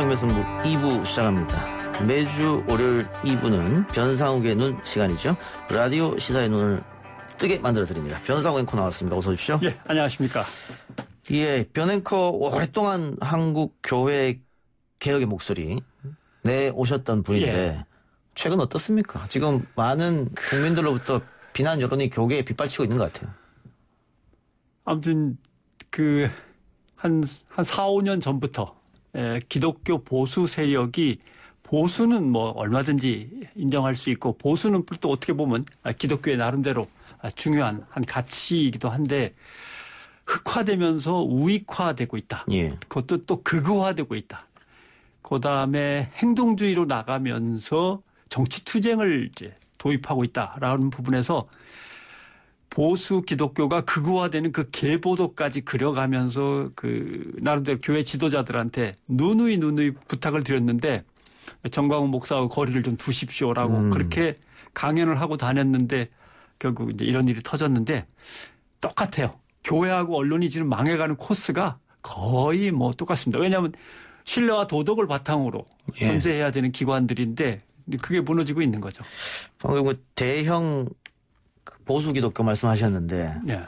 성배승부 2부 시작합니다. 매주 월요일 2부는 변상욱의 눈 시간이죠. 라디오 시사의 눈을 뜨게 만들어드립니다. 변상욱 앵커 나왔습니다. 어서 오십시오. 예, 안녕하십니까. 예, 변 앵커 오랫동안 한국 교회 개혁의 목소리 내오셨던 분인데 예. 최근 어떻습니까? 지금 많은 국민들로부터 비난 여론이 교계에 빗발치고 있는 것 같아요. 아무튼 그 한 한 4, 5년 전부터 기독교 보수 세력이 보수는 뭐 얼마든지 인정할 수 있고 보수는 또 어떻게 보면 아, 기독교의 나름대로 아, 중요한 한 가치이기도 한데 흑화되면서 우익화되고 있다. 예. 그것도 또 극우화되고 있다. 그다음에 행동주의로 나가면서 정치 투쟁을 이제 도입하고 있다라는 부분에서 보수 기독교가 극우화되는 그 계보도까지 그려가면서 그 나름대로 교회 지도자들한테 누누이 누누이 부탁을 드렸는데 정광호 목사와 거리를 좀 두십시오라고 음. 그렇게 강연을 하고 다녔는데 결국 이제 이런 일이 터졌는데 똑같아요. 교회하고 언론이 지금 망해가는 코스가 거의 뭐 똑같습니다. 왜냐하면 신뢰와 도덕을 바탕으로 예. 존재해야 되는 기관들인데 그게 무너지고 있는 거죠. 방금 뭐 대형 보수 기독교 말씀하셨는데 예.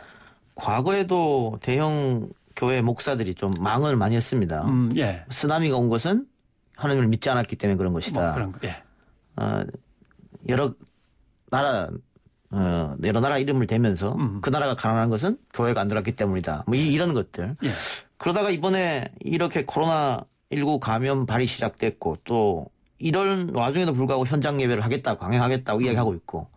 과거에도 대형 교회 목사들이 좀 망을 많이 했습니다. 음, 예. 쓰나미가 온 것은 하나님을 믿지 않았기 때문에 그런 뭐 것이다. 뭐 그런 거, 예. 어, 여러 나라 어, 여러 나라 이름을 대면서 음. 그 나라가 가난한 것은 교회가 안 들어왔기 때문이다. 뭐 이, 런 것들. 예. 그러다가 이번에 이렇게 코로나 19 감염 발이 시작됐고 또 이런 와중에도 불구하고 현장 예배를 하겠다, 강행하겠다고 음. 이야기하고 있고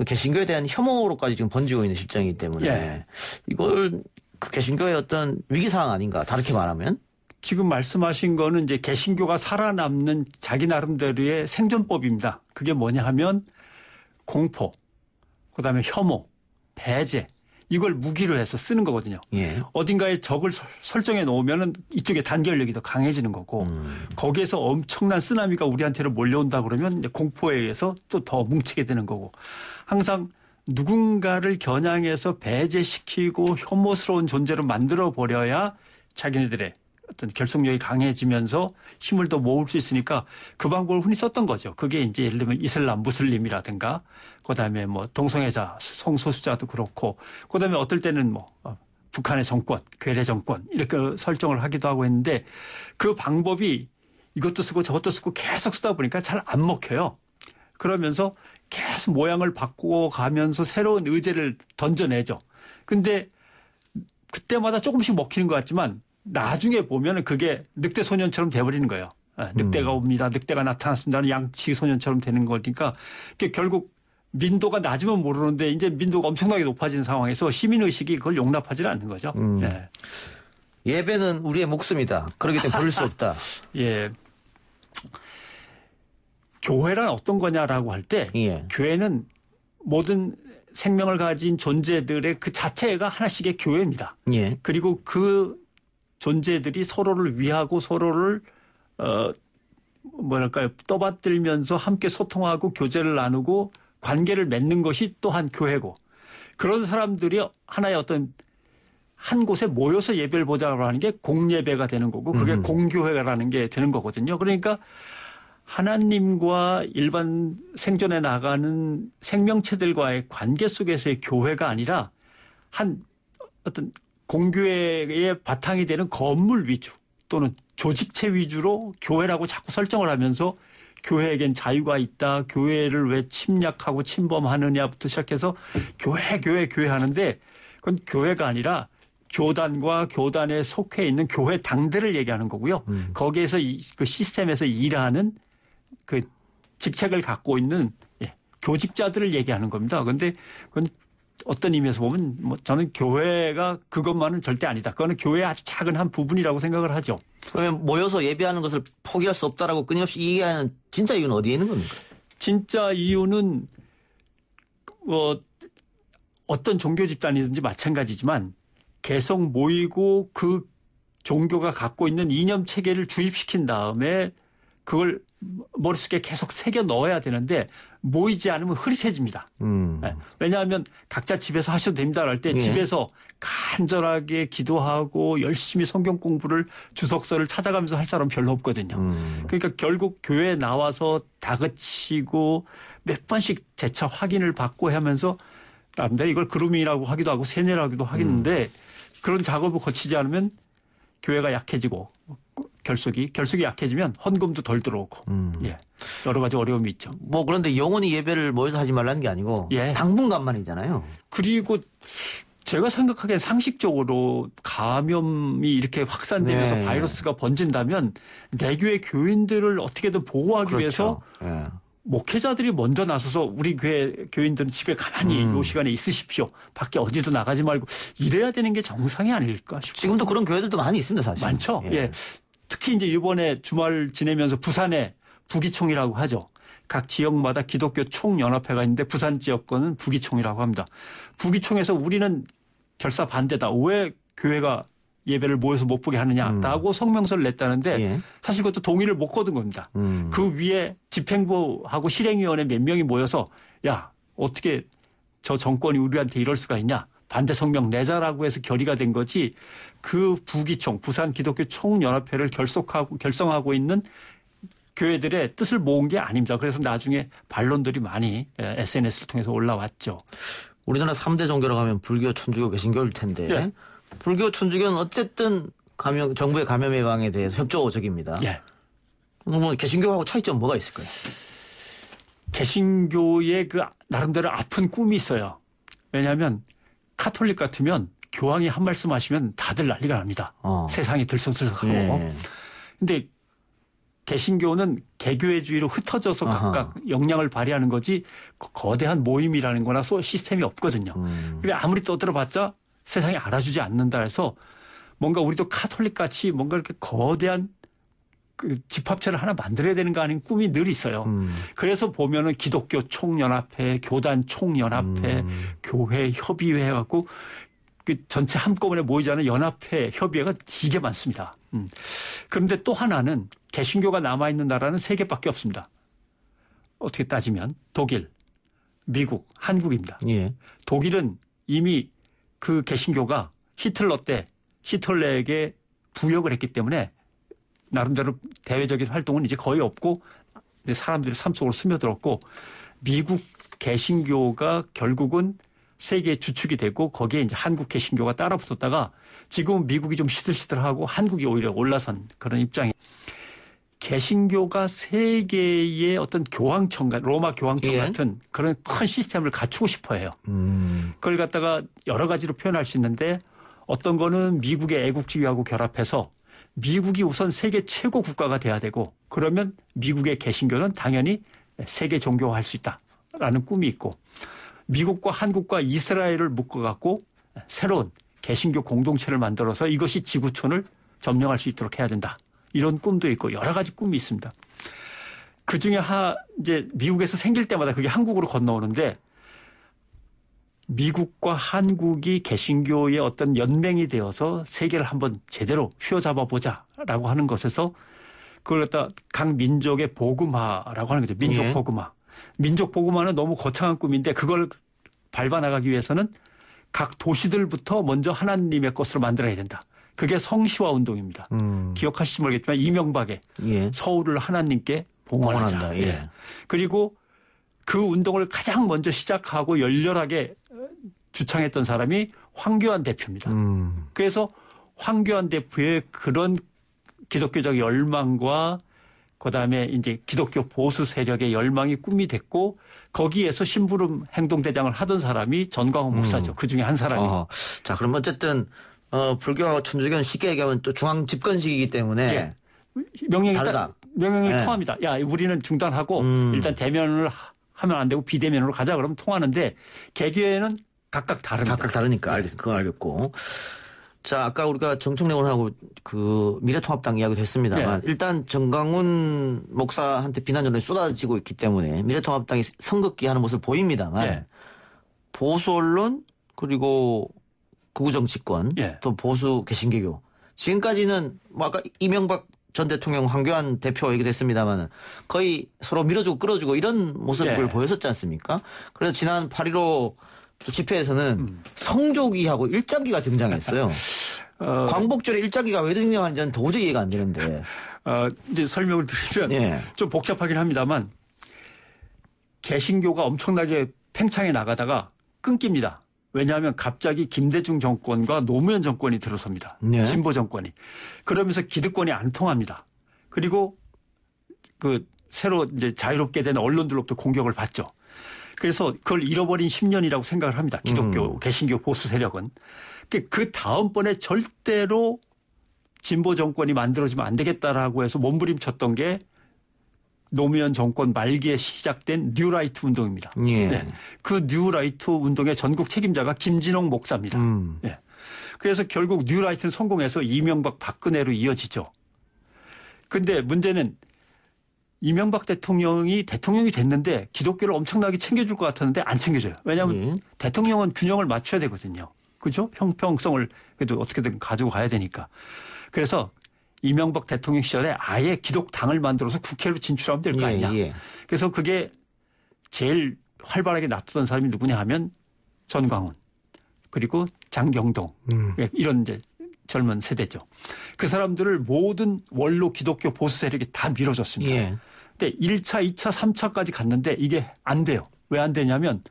그 개신교에 대한 혐오로까지 지금 번지고 있는 실정이기 때문에 예. 이걸 그 개신교의 어떤 위기 상황 아닌가 다르게 말하면 지금 말씀하신 거는 이제 개신교가 살아남는 자기 나름대로의 생존법입니다. 그게 뭐냐 하면 공포, 그다음에 혐오, 배제 이걸 무기로 해서 쓰는 거거든요. 예. 어딘가에 적을 설정해 놓으면 이쪽에 단결력이 더 강해지는 거고 음. 거기에서 엄청난 쓰나미가 우리한테로 몰려온다 그러면 공포에 의해서 또 더 뭉치게 되는 거고 항상 누군가를 겨냥해서 배제시키고 혐오스러운 존재로 만들어 버려야 자기네들의 어떤 결속력이 강해지면서 힘을 더 모을 수 있으니까 그 방법을 흔히 썼던 거죠. 그게 이제 예를 들면 이슬람 무슬림이라든가 그다음에 뭐 동성애자 성소수자도 그렇고 그다음에 어떨 때는 뭐 어, 북한의 정권, 괴뢰 정권 이렇게 설정을 하기도 하고 했는데 그 방법이 이것도 쓰고 저것도 쓰고 계속 쓰다 보니까 잘 안 먹혀요. 그러면서 계속 모양을 바꾸어 가면서 새로운 의제를 던져내죠. 근데 그때마다 조금씩 먹히는 것 같지만 나중에 보면 그게 늑대 소년처럼 돼버리는 거예요. 예, 늑대가 음. 옵니다. 늑대가 나타났습니다는 양치 소년처럼 되는 거니까 결국 민도가 낮으면 모르는데 이제 민도가 엄청나게 높아지는 상황에서 시민의식이 그걸 용납하지 는 않는 거죠. 음. 네. 예배는 우리의 목숨이다. 그러기 때문에 버릴 수 없다. 예. 교회란 어떤 거냐라고 할때 예. 교회는 모든 생명을 가진 존재들의 그 자체가 하나씩의 교회입니다. 예. 그리고 그 존재들이 서로를 위하고 서로를 어 뭐랄까요 떠받들면서 함께 소통하고 교제를 나누고 관계를 맺는 것이 또한 교회고 그런 사람들이 하나의 어떤 한 곳에 모여서 예배를 보자고 하는 게 공예배가 되는 거고 그게 음. 공교회라는 게 되는 거거든요. 그러니까 하나님과 일반 생존에 나가는 생명체들과의 관계 속에서의 교회가 아니라 한 어떤 공교회의 바탕이 되는 건물 위주 또는 조직체 위주로 교회라고 자꾸 설정을 하면서 교회에겐 자유가 있다. 교회를 왜 침략하고 침범하느냐부터 시작해서 교회, 교회, 교회 하는데 그건 교회가 아니라 교단과 교단에 속해 있는 교회 당들을 얘기하는 거고요. 음. 거기에서 이, 그 시스템에서 일하는 그 직책을 갖고 있는 예, 교직자들을 얘기하는 겁니다. 그런데 그건 어떤 의미에서 보면 뭐 저는 교회가 그것만은 절대 아니다. 그거는 교회의 아주 작은 한 부분이라고 생각을 하죠. 그러면 모여서 예배하는 것을 포기할 수 없다라고 끊임없이 얘기하는 진짜 이유는 어디에 있는 겁니까? 진짜 이유는 뭐 어떤 종교 집단이든지 마찬가지지만 계속 모이고 그 종교가 갖고 있는 이념 체계를 주입시킨 다음에 그걸 머릿속에 계속 새겨 넣어야 되는데 모이지 않으면 흐릿해집니다. 음. 네. 왜냐하면 각자 집에서 하셔도 됩니다. 할때 예. 집에서 간절하게 기도하고 열심히 성경 공부를 주석서를 찾아가면서 할 사람 별로 없거든요. 음. 그러니까 결국 교회에 나와서 다그치고 몇 번씩 재차 확인을 받고 하면서 남들 이걸 그루밍이라고 하기도 하고 세뇌라기도 하겠는데 음. 그런 작업을 거치지 않으면 교회가 약해지고 결속이 결속이 약해지면 헌금도 덜 들어오고 음. 예 여러 가지 어려움이 있죠. 뭐 그런데 영원히 예배를 모여서 하지 말라는 게 아니고 예. 당분간만이잖아요. 그리고 제가 생각하기에 상식적으로 감염이 이렇게 확산되면서 네. 바이러스가 번진다면 내교의 교인들을 어떻게든 보호하기 그렇죠. 위해서 네. 목회자들이 먼저 나서서 우리 교회 교인들은 집에 가만히 음. 이 시간에 있으십시오. 밖에 어디도 나가지 말고 이래야 되는 게 정상이 아닐까 싶어요. 지금도 그런 교회들도 많이 있습니다, 사실. 많죠. 예. 예. 특히 이제 이번에 주말 지내면서 부산에 부기총이라고 하죠. 각 지역마다 기독교 총연합회가 있는데 부산 지역권은 부기총이라고 합니다. 부기총에서 우리는 결사 반대다. 왜 교회가 예배를 모여서 못 보게 하느냐라고 음. 성명서를 냈다는데 예. 사실 그것도 동의를 못 거둔 겁니다. 음. 그 위에 집행부하고 실행위원회 몇 명이 모여서 야 어떻게 저 정권이 우리한테 이럴 수가 있냐 반대 성명 내자라고 해서 결의가 된 거지 그 부기총 부산 기독교 총연합회를 결속하고 결성하고 있는 교회들의 뜻을 모은 게 아닙니다. 그래서 나중에 반론들이 많이 예, SNS를 통해서 올라왔죠. 우리나라 3대 종교로가면 불교, 천주교, 개신교일 텐데 예. 불교, 천주교는 어쨌든 감염, 정부의 감염 예방에 대해서 협조적입니다. 예. 뭐, 뭐 개신교하고 차이점 뭐가 있을까요? 개신교의 그 나름대로 아픈 꿈이 있어요. 왜냐하면 카톨릭 같으면 교황이 한 말씀 하시면 다들 난리가 납니다. 어. 세상이 들썩들썩하고. 예. 근데 개신교는 개교회주의로 흩어져서 각각 역량을 발휘하는 거지 거대한 모임이라는 거나 시스템이 없거든요. 음. 그 아무리 떠들어봤자 세상이 알아주지 않는다 해서 뭔가 우리도 카톨릭 같이 뭔가 이렇게 거대한 그 집합체를 하나 만들어야 되는 거 아닌 꿈이 늘 있어요. 음. 그래서 보면은 기독교 총연합회, 교단 총연합회, 음. 교회 협의회 해갖고 그 전체 한꺼번에 모이자는 연합회, 협의회가 되게 많습니다. 음. 그런데 또 하나는 개신교가 남아있는 나라는 세 개밖에 없습니다. 어떻게 따지면 독일, 미국, 한국입니다. 예. 독일은 이미 그 개신교가 히틀러 때 히틀러에게 부역을 했기 때문에 나름대로 대외적인 활동은 이제 거의 없고 이제 사람들이 삶 속으로 스며들었고 미국 개신교가 결국은 세계의 주축이 되고 거기에 이제 한국 개신교가 따라붙었다가 지금 미국이 좀 시들시들하고 한국이 오히려 올라선 그런 입장이 개신교가 세계의 어떤 교황청, 로마 교황청 예. 같은 그런 큰 시스템을 갖추고 싶어 해요. 음. 그걸 갖다가 여러 가지로 표현할 수 있는데 어떤 거는 미국의 애국주의하고 결합해서 미국이 우선 세계 최고 국가가 돼야 되고 그러면 미국의 개신교는 당연히 세계 종교화할 수 있다라는 꿈이 있고 미국과 한국과 이스라엘을 묶어갖고 새로운 개신교 공동체를 만들어서 이것이 지구촌을 점령할 수 있도록 해야 된다. 이런 꿈도 있고 여러 가지 꿈이 있습니다. 그 중에 하, 이제 미국에서 생길 때마다 그게 한국으로 건너오는데 미국과 한국이 개신교의 어떤 연맹이 되어서 세계를 한번 제대로 휘어잡아 보자라고 하는 것에서 그걸 갖다 각 민족의 보음화라고 하는 거죠. 민족 예. 보음화. 민족 보음화는 너무 거창한 꿈인데 그걸 밟아 나가기 위해서는 각 도시들부터 먼저 하나님의 것으로 만들어야 된다. 그게 성시화 운동입니다. 음. 기억하시지 모르겠지만 이명박의 예. 서울을 하나님께 봉헌하자. 예. 그리고 그 운동을 가장 먼저 시작하고 열렬하게 주창했던 사람이 황교안 대표입니다. 음. 그래서 황교안 대표의 그런 기독교적 열망과 그다음에 이제 기독교 보수 세력의 열망이 꿈이 됐고 거기에서 심부름 행동대장을 하던 사람이 전광훈 목사죠. 음. 그 중에 한 사람이. 어. 자, 그럼 어쨌든 어, 불교하고 천주교는 쉽게 얘기하면 또 중앙 집권식이기 때문에 예. 명령이 다르다. 다, 명령이 예. 통합니다. 야, 우리는 중단하고 음. 일단 대면을 하면 안 되고 비대면으로 가자 그러면 통하는데 개교에는 각각 다릅니다. 각각 다르니까 네. 알 그건 알겠고. 자, 아까 우리가 정청래원하고 그 미래통합당 이야기도 했습니다만 네. 일단 정강훈 목사한테 비난 여론이 쏟아지고 있기 때문에 미래통합당이 성급기 하는 모습을 보입니다만 네. 보수 언론 그리고 구구 정치권 네. 또 보수 개신개교 지금까지는 뭐 아까 이명박 전 대통령 황교안 대표 얘기됐습니다만 거의 서로 밀어주고 끌어주고 이런 모습을 네. 보였었지 않습니까? 그래서 지난 8.15 집회에서는 음. 성조기하고 일장기가 등장했어요. 어, 광복절에 일장기가 왜 등장하는지 는 도저히 이해가 안 되는데. 어, 이제 설명을 드리면 예. 좀 복잡하긴 합니다만 개신교가 엄청나게 팽창해 나가다가 끊깁니다. 왜냐하면 갑자기 김대중 정권과 노무현 정권이 들어섭니다. 네. 진보 정권이. 그러면서 기득권이 안 통합니다. 그리고 그 새로 이제 자유롭게 된 언론들로부터 공격을 받죠. 그래서 그걸 잃어버린 10년이라고 생각을 합니다. 기독교, 음. 개신교 보수 세력은. 그, 그 다음번에 절대로 진보 정권이 만들어지면 안 되겠다라고 해서 몸부림쳤던 게 노무현 정권 말기에 시작된 뉴라이트 운동입니다. 예. 네. 그 뉴라이트 운동의 전국 책임자가 김진홍 목사입니다. 음. 네. 그래서 결국 뉴라이트는 성공해서 이명박 박근혜로 이어지죠. 근데 문제는 이명박 대통령이 대통령이 됐는데 기독교를 엄청나게 챙겨줄 것 같았는데 안 챙겨줘요. 왜냐하면 음. 대통령은 균형을 맞춰야 되거든요. 그죠? 형평성을 그래도 어떻게든 가지고 가야 되니까. 그래서 이명박 대통령 시절에 아예 기독당을 만들어서 국회로 진출하면 될거 예, 아니냐. 예, 예. 그래서 그게 제일 활발하게 놔두던 사람이 누구냐 하면 전광훈 그리고 장경동 음. 예, 이런 이제 젊은 세대죠. 그 사람들을 모든 원로 기독교 보수 세력이 다 밀어줬습니다. 예. 근데 1차, 2차, 3차까지 갔는데 이게 안 돼요. 왜 안 되냐면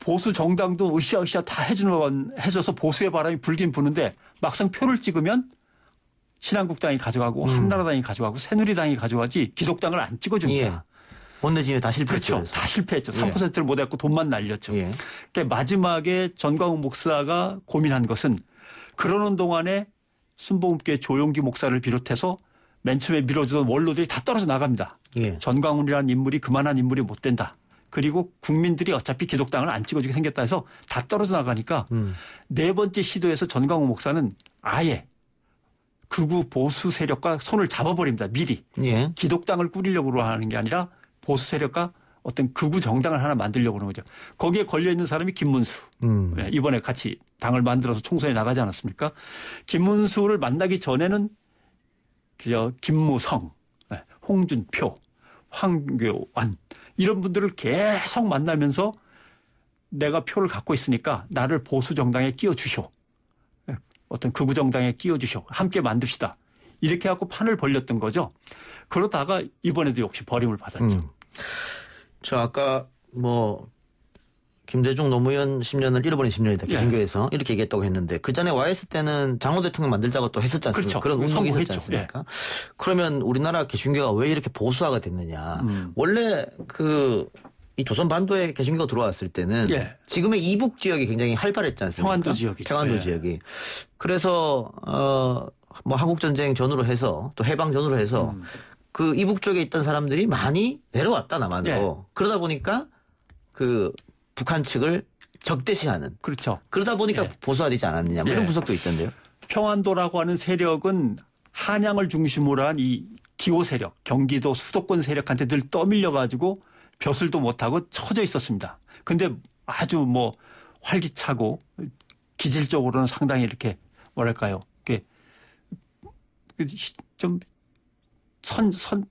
보수 정당도 으쌰으쌰 다 해주는 해줘서 보수의 바람이 불긴 부는데 막상 표를 찍으면 신한국당이 가져가고 음. 한나라당이 가져가고 새누리당이 가져가지 기독당을 안 찍어줍니다. 예. 원내진에 다 실패했죠. 그렇죠. 다 실패했죠. 3%를 예. 못했고 돈만 날렸죠. 예. 그러니까 마지막에 전광훈 목사가 고민한 것은 그러는 동안에 순복음교회 조용기 목사를 비롯해서 맨 처음에 밀어주던 원로들이 다 떨어져 나갑니다. 예. 전광훈이라는 인물이 그만한 인물이 못 된다. 그리고 국민들이 어차피 기독당을 안 찍어주게 생겼다 해서 다 떨어져 나가니까 음. 네 번째 시도에서 전광훈 목사는 아예 극우 보수 세력과 손을 잡아버립니다. 미리 예. 기독당을 꾸리려고 하는 게 아니라 보수 세력과 어떤 극우 정당을 하나 만들려고 하는 거죠. 거기에 걸려 있는 사람이 김문수. 음. 예, 이번에 같이 당을 만들어서 총선에 나가지 않았습니까? 김문수를 만나기 전에는 그저 김무성, 예, 홍준표, 황교안 이런 분들을 계속 만나면서 내가 표를 갖고 있으니까 나를 보수 정당에 끼워 주쇼 어떤 극우 정당에 끼워주시오. 함께 만듭시다. 이렇게 하고 판을 벌렸던 거죠. 그러다가 이번에도 역시 버림을 받았죠. 음. 저 아까 뭐 김대중 노무현 10년을 잃어버린 10년이다. 개신교에서 예. 이렇게 얘기했다고 했는데 그 전에 와이스 때는 장호 대통령 만들자고 또 했었지 않습니까? 그렇죠. 그런 운동이 있었지 않습니까? 예. 그러면 우리나라 개신교가 왜 이렇게 보수화가 됐느냐. 음. 원래 그이 조선 반도에 개신교가 들어왔을 때는 예. 지금의 이북 지역이 굉장히 활발했지 않습니까? 평안도 지역이 평안도 예. 지역이. 그래서 어 뭐 한국 전쟁 전후로 해서 또 해방 전후로 해서 음. 그 이북 쪽에 있던 사람들이 많이 내려왔다 남한으로. 예. 그러다 보니까 그 북한 측을 적대시하는. 그렇죠. 그러다 보니까 예. 보수화되지 않았느냐 뭐 이런 예. 분석도 있던데요. 평안도라고 하는 세력은 한양을 중심으로 한 이 기호 세력, 경기도 수도권 세력한테 늘 떠밀려 가지고 벼슬도 못하고 처져 있었습니다. 근데 아주 뭐 활기차고 기질적으로는 상당히 이렇게 뭐랄까요. 이게좀 선, 선,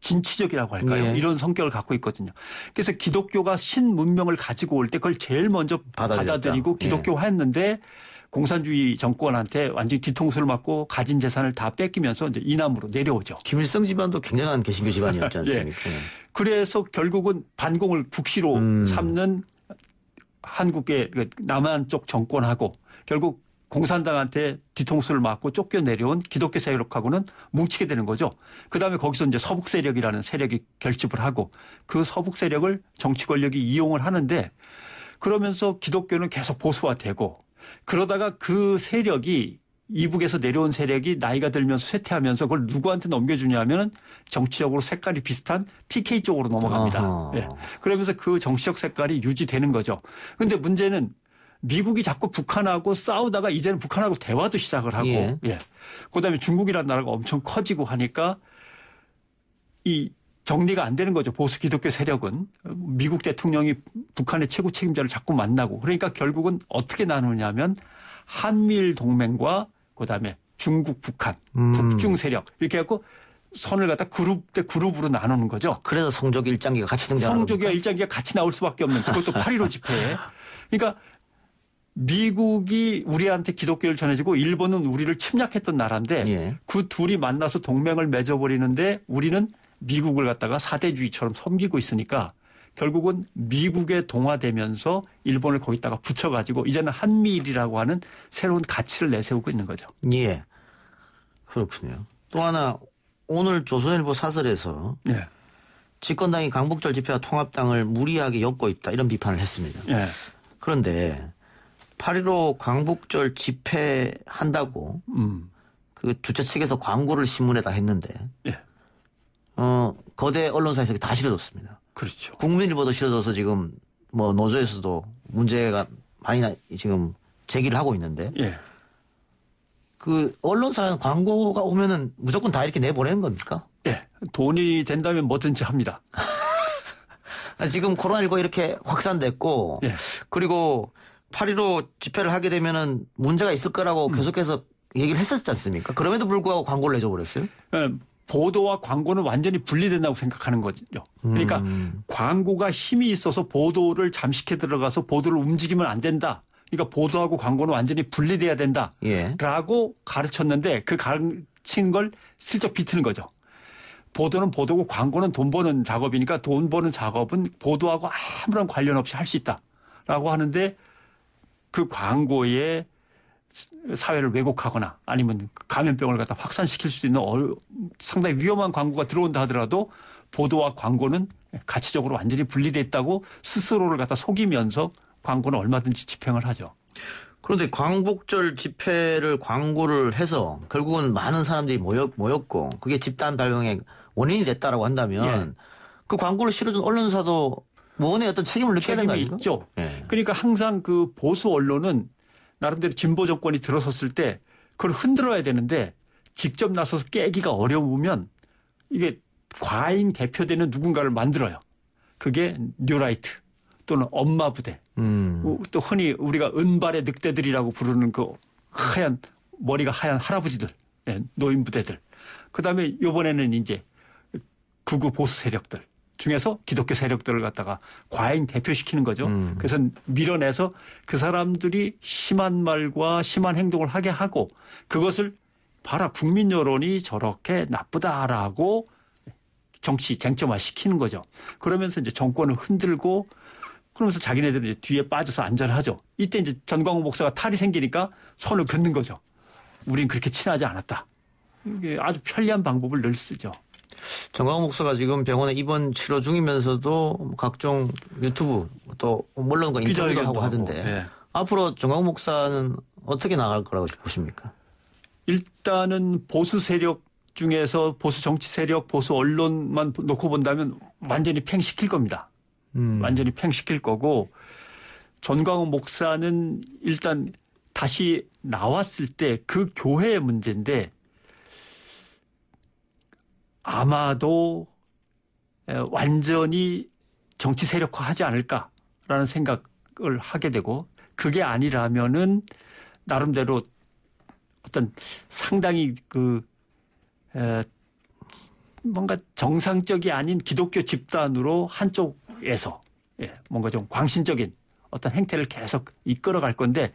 진취적이라고 할까요? 네. 이런 성격을 갖고 있거든요. 그래서 기독교가 신문명을 가지고 올 때 그걸 제일 먼저 받아들였다. 받아들이고 네. 기독교화했는데 네. 공산주의 정권한테 완전히 뒤통수를 맞고 가진 재산을 다 뺏기면서 이제 이남으로 내려오죠. 김일성 집안도 굉장한 개신교 집안이었지 예. 않습니까? 예. 그래서 결국은 반공을 북시로 음. 삼는 한국의 그 남한 쪽 정권하고 결국 공산당한테 뒤통수를 맞고 쫓겨 내려온 기독교 세력하고는 뭉치게 되는 거죠. 그 다음에 거기서 이제 서북 세력이라는 세력이 결집을 하고 그 서북 세력을 정치 권력이 이용을 하는데 그러면서 기독교는 계속 보수화되고 그러다가 그 세력이 이북에서 내려온 세력이 나이가 들면서 쇠퇴하면서 그걸 누구한테 넘겨주냐 하면은 정치적으로 색깔이 비슷한 TK 쪽으로 넘어갑니다. 예. 그러면서 그 정치적 색깔이 유지되는 거죠. 근데 문제는 미국이 자꾸 북한하고 싸우다가 이제는 북한하고 대화도 시작을 하고 예. 예. 그다음에 중국이라는 나라가 엄청 커지고 하니까 이 정리가 안 되는 거죠. 보수 기독교 세력은 미국 대통령이 북한의 최고 책임자를 자꾸 만나고 그러니까 결국은 어떻게 나누냐면 한미일 동맹과 그다음에 중국, 북한, 음. 북중 세력 이렇게 해갖고 선을 갖다 그룹 대 그룹으로 나누는 거죠. 그래서 성조기 일장기가 같이 등장하는 성조기와 일장기가 같이 나올 수밖에 없는 그것도 8.15 집회에. 그러니까 미국이 우리한테 기독교를 전해주고 일본은 우리를 침략했던 나라인데 예. 그 둘이 만나서 동맹을 맺어버리는데 우리는 미국을 갖다가 사대주의처럼 섬기고 있으니까 결국은 미국에 동화되면서 일본을 거기다가 붙여가지고 이제는 한미일이라고 하는 새로운 가치를 내세우고 있는 거죠. 예. 그렇군요. 또 하나 오늘 조선일보 사설에서 예. 집권당이 강북절 집회와 통합당을 무리하게 엮고 있다 이런 비판을 했습니다. 예. 그런데 8.15 강북절 집회 한다고 음. 그 주최 측에서 광고를 신문에다 했는데 예. 어, 거대 언론사에서 다 실어줬습니다. 그렇죠. 국민일보도 실어줘서 지금 뭐 노조에서도 문제가 많이 나, 지금 제기를 하고 있는데 예. 그 언론사는 광고가 오면은 무조건 다 이렇게 내보내는 겁니까? 예. 돈이 된다면 뭐든지 합니다. 지금 코로나19 이렇게 확산됐고 예. 그리고 8.15 집회를 하게 되면은 문제가 있을 거라고 음. 계속해서 얘기를 했었지 않습니까? 그럼에도 불구하고 광고를 내줘버렸어요? 음. 보도와 광고는 완전히 분리된다고 생각하는 거죠. 그러니까 음. 광고가 힘이 있어서 보도를 잠식해 들어가서 보도를 움직이면 안 된다. 그러니까 보도하고 광고는 완전히 분리돼야 된다. 예. 라고 가르쳤는데 그 가르친 걸 슬쩍 비트는 거죠. 보도는 보도고 광고는 돈 버는 작업이니까 돈 버는 작업은 보도하고 아무런 관련 없이 할 수 있다. 라고 하는데 그 광고에 사회를 왜곡하거나 아니면 감염병을 갖다 확산시킬 수 있는 상당히 위험한 광고가 들어온다 하더라도 보도와 광고는 가치적으로 완전히 분리됐다고 스스로를 갖다 속이면서 광고는 얼마든지 집행을 하죠. 그런데 광복절 집회를 광고를 해서 결국은 많은 사람들이 모였, 모였고 그게 집단 발병의 원인이 됐다라고 한다면 예. 그 광고를 실어준 언론사도 무언의 어떤 책임을 느껴야 되는 거 아닙니까? 있죠. 예. 그러니까 항상 그 보수 언론은 나름대로 진보 정권이 들어섰을 때 그걸 흔들어야 되는데 직접 나서서 깨기가 어려우면 이게 과잉 대표되는 누군가를 만들어요. 그게 뉴라이트 또는 엄마 부대 음. 또 흔히 우리가 은발의 늑대들이라고 부르는 그 하얀 머리가 하얀 할아버지들 예, 노인 부대들 그다음에 요번에는 이제 극우 보수 세력들 중에서 기독교 세력들을 갖다가 과잉 대표시키는 거죠. 음. 그래서 밀어내서 그 사람들이 심한 말과 심한 행동을 하게 하고 그것을 봐라 국민 여론이 저렇게 나쁘다라고 정치 쟁점화 시키는 거죠. 그러면서 이제 정권을 흔들고 그러면서 자기네들은 이제 뒤에 빠져서 안전하죠. 이때 이제 전광호 목사가 탈이 생기니까 손을 긋는 거죠. 우린 그렇게 친하지 않았다. 이게 아주 편리한 방법을 늘 쓰죠. 정광호 목사가 지금 병원에 입원 치료 중이면서도 각종 유튜브 또 물론 그 인터뷰도 하고 하던데 예. 앞으로 정광호 목사는 어떻게 나갈 거라고 보십니까? 일단은 보수 세력 중에서 보수 정치 세력, 보수 언론만 놓고 본다면 완전히 팽시킬 겁니다. 음. 완전히 팽시킬 거고 전광훈 목사는 일단 다시 나왔을 때 그 교회의 문제인데 아마도 완전히 정치 세력화하지 않을까라는 생각을 하게 되고 그게 아니라면은 나름대로 어떤 상당히 그 에, 뭔가 정상적이 아닌 기독교 집단으로 한쪽에서 예, 뭔가 좀 광신적인 어떤 행태를 계속 이끌어갈 건데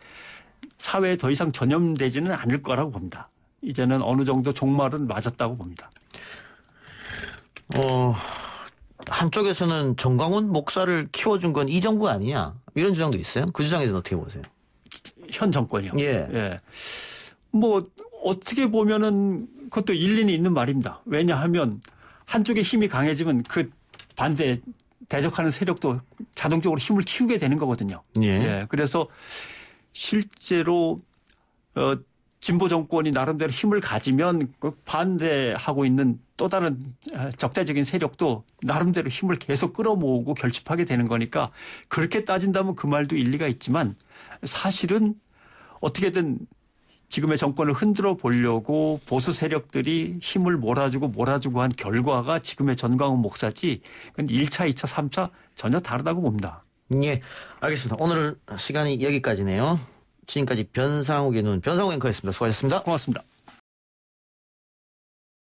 사회에 더 이상 전염되지는 않을 거라고 봅니다. 이제는 어느 정도 종말은 맞았다고 봅니다. 어, 한쪽에서는 정광훈 목사를 키워준 건 이 정부 아니냐 이런 주장도 있어요. 그 주장에 대해서 어떻게 보세요? 현 정권이요. 예. 예. 뭐 어떻게 보면은 그것도 일리는 있는 말입니다. 왜냐하면 한쪽의 힘이 강해지면 그 반대 대적하는 세력도 자동적으로 힘을 키우게 되는 거거든요. 예. 예. 그래서 실제로 어 진보 정권이 나름대로 힘을 가지면 그 반대하고 있는 또 다른 아, 적대적인 세력도 나름대로 힘을 계속 끌어모으고 결집하게 되는 거니까 그렇게 따진다면 그 말도 일리가 있지만 사실은 어떻게든 지금의 정권을 흔들어 보려고 보수 세력들이 힘을 몰아주고 몰아주고 한 결과가 지금의 전광훈 목사지 근데 1차, 2차, 3차 전혀 다르다고 봅니다. 예, 알겠습니다. 오늘 시간이 여기까지네요. 지금까지 변상욱의 눈, 변상욱 앵커였습니다. 수고하셨습니다. 고맙습니다.